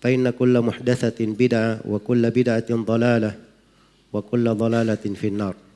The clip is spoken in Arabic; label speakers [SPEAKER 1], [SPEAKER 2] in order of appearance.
[SPEAKER 1] فإن كل محدثة بدعة وكل بدعة ضلالة وكل ضلالة في النار